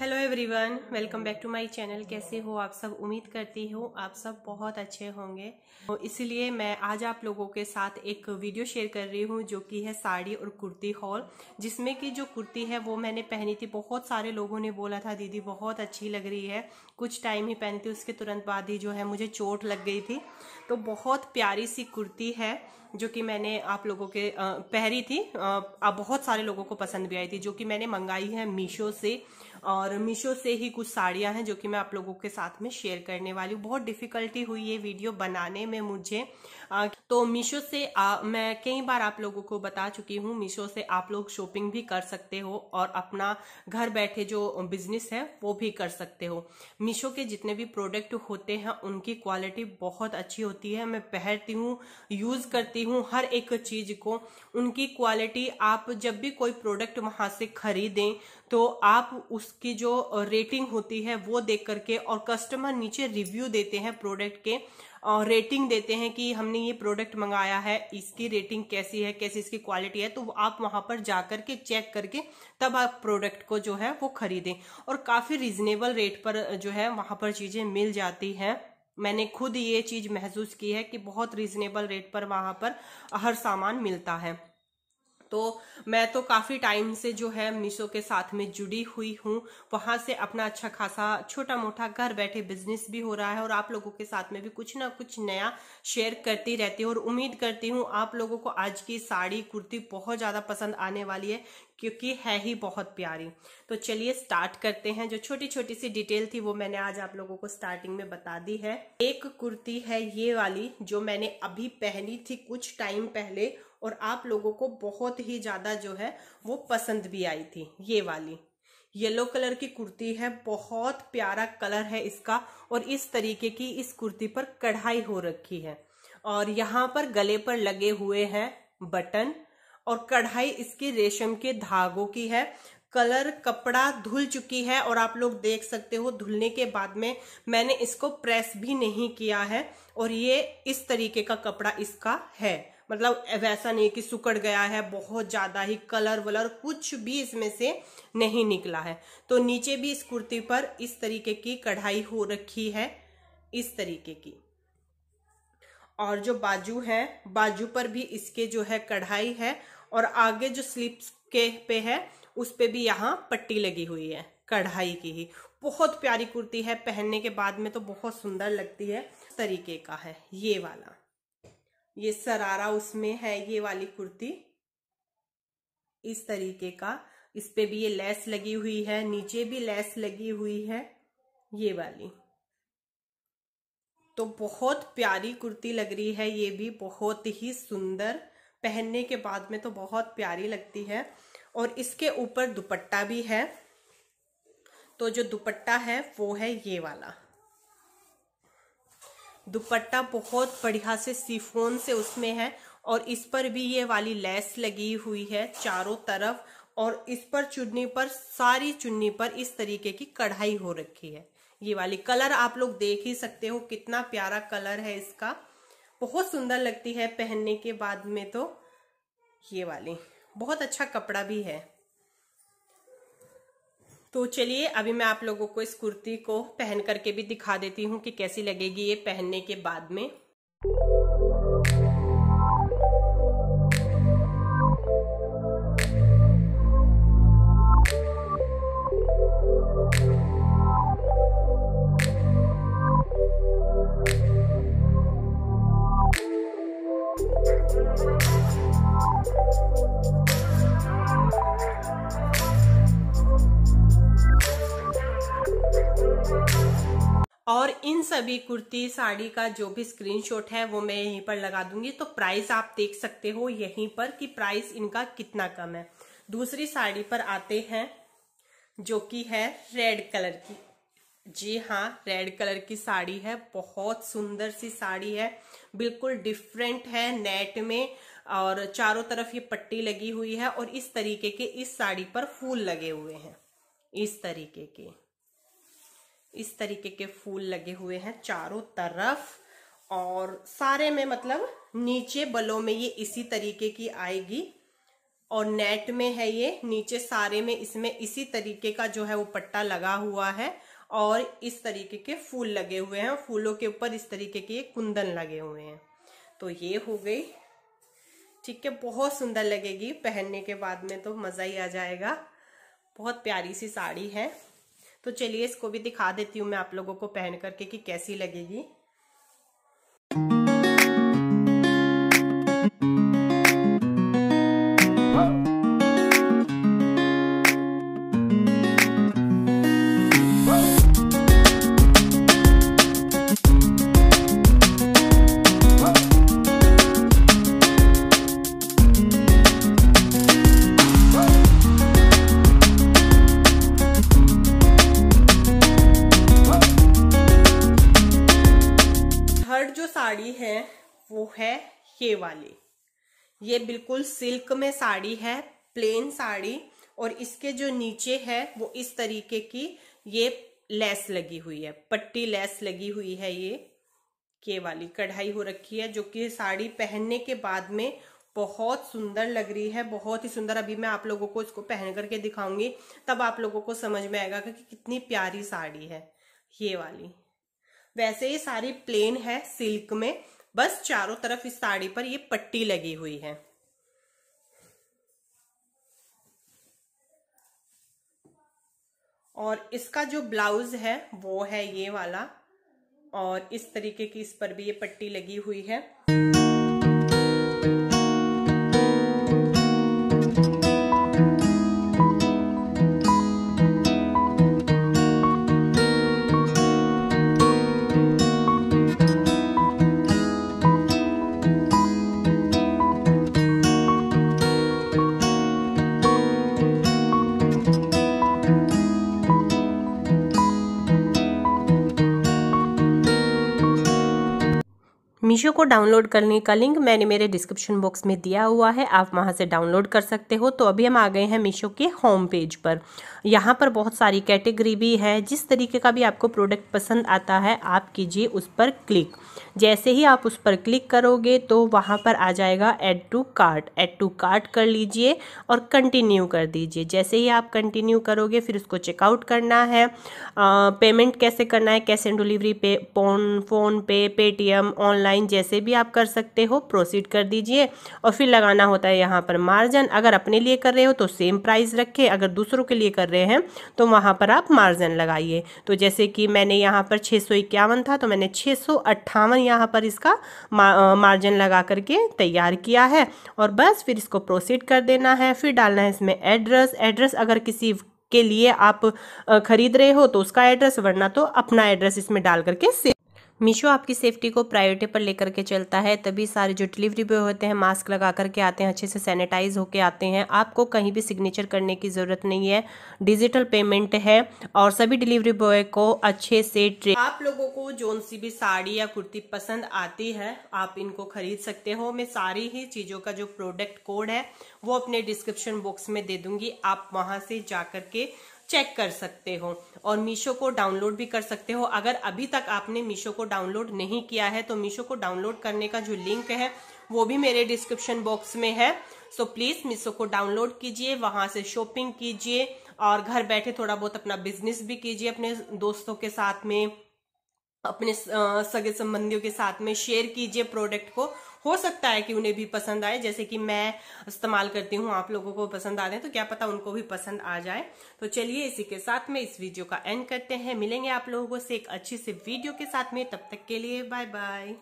hello everyone welcome back to my channel कैसे हो आप सब उम्मीद करती हूँ आप सब बहुत अच्छे होंगे तो इसलिए मैं आज आप लोगों के साथ एक वीडियो शेयर कर रही हूँ जो कि है साड़ी और कुर्ती हॉल जिसमें कि जो कुर्ती है वो मैंने पहनी थी बहुत सारे लोगों ने बोला था दीदी बहुत अच्छी लग रही है कुछ टाइम ही पहनी थी उसके तुरंत बाद ही जो है मुझे चोट लग गई थी तो बहुत प्यारी सी कुर्ती है जो कि मैंने आप लोगों के पहरी थी अब बहुत सारे लोगों को पसंद भी आई थी जो कि मैंने मंगाई है मीशो से और मीशो से ही कुछ साड़ियां हैं जो कि मैं आप लोगों के साथ में शेयर करने वाली हूँ बहुत डिफिकल्टी हुई ये वीडियो बनाने में मुझे तो मीशो से आ, मैं कई बार आप लोगों को बता चुकी हूँ मीशो से आप लोग शॉपिंग भी कर सकते हो और अपना घर बैठे जो बिजनेस है वो भी कर सकते हो मीशो के जितने भी प्रोडक्ट होते हैं उनकी क्वालिटी बहुत अच्छी होती है मैं पहनती हूँ यूज करती हूँ हर एक चीज को उनकी क्वालिटी आप जब भी कोई प्रोडक्ट वहां से खरीदें तो आप उस उसकी जो रेटिंग होती है वो देख करके और कस्टमर नीचे रिव्यू देते हैं प्रोडक्ट के और रेटिंग देते हैं कि हमने ये प्रोडक्ट मंगाया है इसकी रेटिंग कैसी है कैसी इसकी क्वालिटी है तो आप वहां पर जाकर के चेक करके तब आप प्रोडक्ट को जो है वो खरीदें और काफी रिजनेबल रेट पर जो है वहां पर चीजें मिल जाती हैं मैंने खुद ये चीज महसूस की है कि बहुत रिजनेबल रेट पर वहां पर हर सामान मिलता है तो मैं तो काफ़ी टाइम से जो है मीशो के साथ में जुड़ी हुई हूँ वहां से अपना अच्छा खासा छोटा मोटा घर बैठे बिजनेस भी हो रहा है और आप लोगों के साथ में भी कुछ ना कुछ नया शेयर करती रहती हूँ और उम्मीद करती हूँ आप लोगों को आज की साड़ी कुर्ती बहुत ज़्यादा पसंद आने वाली है क्योंकि है ही बहुत प्यारी तो चलिए स्टार्ट करते हैं जो छोटी छोटी सी डिटेल थी वो मैंने आज आप लोगों को स्टार्टिंग में बता दी है एक कुर्ती है ये वाली जो मैंने अभी पहनी थी कुछ टाइम पहले और आप लोगों को बहुत ही ज़्यादा जो है वो पसंद भी आई थी ये वाली येलो कलर की कुर्ती है बहुत प्यारा कलर है इसका और इस तरीके की इस कुर्ती पर कढ़ाई हो रखी है और यहाँ पर गले पर लगे हुए हैं बटन और कढ़ाई इसकी रेशम के धागों की है कलर कपड़ा धुल चुकी है और आप लोग देख सकते हो धुलने के बाद में मैंने इसको प्रेस भी नहीं किया है और ये इस तरीके का कपड़ा इसका है मतलब वैसा नहीं कि सुकड़ गया है बहुत ज़्यादा ही कलर वलर कुछ भी इसमें से नहीं निकला है तो नीचे भी इस कुर्ती पर इस तरीके की कढ़ाई हो रखी है इस तरीके की और जो बाजू है बाजू पर भी इसके जो है कढ़ाई है और आगे जो स्लीप्स के पे है उस पे भी यहाँ पट्टी लगी हुई है कढ़ाई की ही बहुत प्यारी कुर्ती है पहनने के बाद में तो बहुत सुंदर लगती है तरीके का है ये वाला ये सरारा उसमें है ये वाली कुर्ती इस तरीके का इस पे भी ये लेस लगी हुई है नीचे भी लेस लगी हुई है ये वाली तो बहुत प्यारी कुर्ती लग रही है ये भी बहुत ही सुंदर पहनने के बाद में तो बहुत प्यारी लगती है और इसके ऊपर दुपट्टा भी है तो जो दुपट्टा है वो है ये वाला दुपट्टा बहुत बढ़िया से सीफोन से उसमें है और इस पर भी ये वाली लेस लगी हुई है चारों तरफ और इस पर चुन्नी पर सारी चुन्नी पर इस तरीके की कढ़ाई हो रखी है ये वाली कलर आप लोग देख ही सकते हो कितना प्यारा कलर है इसका बहुत सुंदर लगती है पहनने के बाद में तो ये वाली बहुत अच्छा कपड़ा भी है तो चलिए अभी मैं आप लोगों को इस कुर्ती को पहन करके भी दिखा देती हूँ कि कैसी लगेगी ये पहनने के बाद में और इन सभी कुर्ती साड़ी का जो भी स्क्रीनशॉट है वो मैं यहीं पर लगा दूंगी तो प्राइस आप देख सकते हो यहीं पर कि प्राइस इनका कितना कम है दूसरी साड़ी पर आते हैं जो कि है रेड कलर की जी हाँ रेड कलर की साड़ी है बहुत सुंदर सी साड़ी है बिल्कुल डिफरेंट है नेट में और चारों तरफ ये पट्टी लगी हुई है और इस तरीके के इस साड़ी पर फूल लगे हुए हैं इस तरीके के इस तरीके के फूल लगे हुए हैं चारों तरफ और सारे में मतलब नीचे बलों में ये इसी तरीके की आएगी और नेट में है ये नीचे सारे में इसमें इसी तरीके का जो है वो पट्टा लगा हुआ है और इस तरीके के फूल लगे हुए हैं फूलों के ऊपर इस तरीके के कुंदन लगे हुए हैं तो ये हो गई ठीक है बहुत सुंदर लगेगी पहनने के बाद में तो मज़ा ही आ जाएगा बहुत प्यारी सी साड़ी है तो चलिए इसको भी दिखा देती हूँ मैं आप लोगों को पहन करके कि कैसी लगेगी है ये वाली ये बिल्कुल सिल्क में साड़ी है प्लेन साड़ी और इसके जो नीचे है वो इस तरीके की ये लेस लगी हुई है पट्टी लेस लगी हुई है ये के वाली कढ़ाई हो रखी है जो कि साड़ी पहनने के बाद में बहुत सुंदर लग रही है बहुत ही सुंदर अभी मैं आप लोगों को इसको पहन करके दिखाऊंगी तब आप लोगों को समझ में आएगा कि कितनी प्यारी साड़ी है ये वाली वैसे ये साड़ी प्लेन है सिल्क में बस चारों तरफ इस साड़ी पर ये पट्टी लगी हुई है और इसका जो ब्लाउज है वो है ये वाला और इस तरीके की इस पर भी ये पट्टी लगी हुई है वीडियो को डाउनलोड करने का लिंक मैंने मेरे डिस्क्रिप्शन बॉक्स में दिया हुआ है आप वहाँ से डाउनलोड कर सकते हो तो अभी हम आ गए हैं मीशो के होम पेज पर यहाँ पर बहुत सारी कैटेगरी भी है जिस तरीके का भी आपको प्रोडक्ट पसंद आता है आप कीजिए उस पर क्लिक जैसे ही आप उस पर क्लिक करोगे तो वहाँ पर आ जाएगा add to cart add to cart कर लीजिए और कंटिन्यू कर दीजिए जैसे ही आप कंटिन्यू करोगे फिर उसको चेकआउट करना है पेमेंट कैसे करना है कैश एंड डिलीवरी पे phone PhonePe Paytm online जैसे जैसे भी आप कर सकते हो प्रोसीड कर दीजिए और फिर लगाना होता है यहाँ पर मार्जिन अगर अपने लिए कर रहे हो तो सेम प्राइस रखें अगर दूसरों के लिए कर रहे हैं तो वहाँ पर आप मार्जिन लगाइए तो जैसे कि मैंने यहाँ पर छः सौ इक्यावन था तो मैंने छः सौ अट्ठावन यहाँ पर इसका मार्जिन लगा करके तैयार किया है और बस फिर इसको प्रोसीड कर देना है फिर डालना है इसमें एड्रेस एड्रेस अगर किसी के लिए आप ख़रीद रहे हो तो उसका एड्रेस वरना तो अपना एड्रेस इसमें डाल करके सेव मीशो आपकी सेफ्टी को प्रायोरिटी पर लेकर के चलता है तभी सारे जो डिलीवरी बॉय होते हैं मास्क लगा करके आते हैं अच्छे से सैनिटाइज होकर आते हैं आपको कहीं भी सिग्नेचर करने की ज़रूरत नहीं है डिजिटल पेमेंट है और सभी डिलीवरी बॉय को अच्छे से ट्रे आप लोगों को जोन सी भी साड़ी या कुर्ती पसंद आती है आप इनको खरीद सकते हो मैं सारी ही चीज़ों का जो प्रोडक्ट कोड है वो अपने डिस्क्रिप्शन बॉक्स में दे दूंगी आप वहां से जाकर के चेक कर सकते हो और मीशो को डाउनलोड भी कर सकते हो अगर अभी तक आपने मीशो को डाउनलोड नहीं किया है तो मीशो को डाउनलोड करने का जो लिंक है वो भी मेरे डिस्क्रिप्शन बॉक्स में है सो प्लीज मीशो को डाउनलोड कीजिए वहां से शॉपिंग कीजिए और घर बैठे थोड़ा बहुत अपना बिजनेस भी कीजिए अपने दोस्तों के साथ में अपने सगे संबंधियों के साथ में शेयर कीजिए प्रोडक्ट को हो सकता है कि उन्हें भी पसंद आए जैसे कि मैं इस्तेमाल करती हूँ आप लोगों को पसंद आ रहे हैं तो क्या पता उनको भी पसंद आ जाए तो चलिए इसी के साथ में इस वीडियो का एंड करते हैं मिलेंगे आप लोगों से एक अच्छी से वीडियो के साथ में तब तक के लिए बाय बाय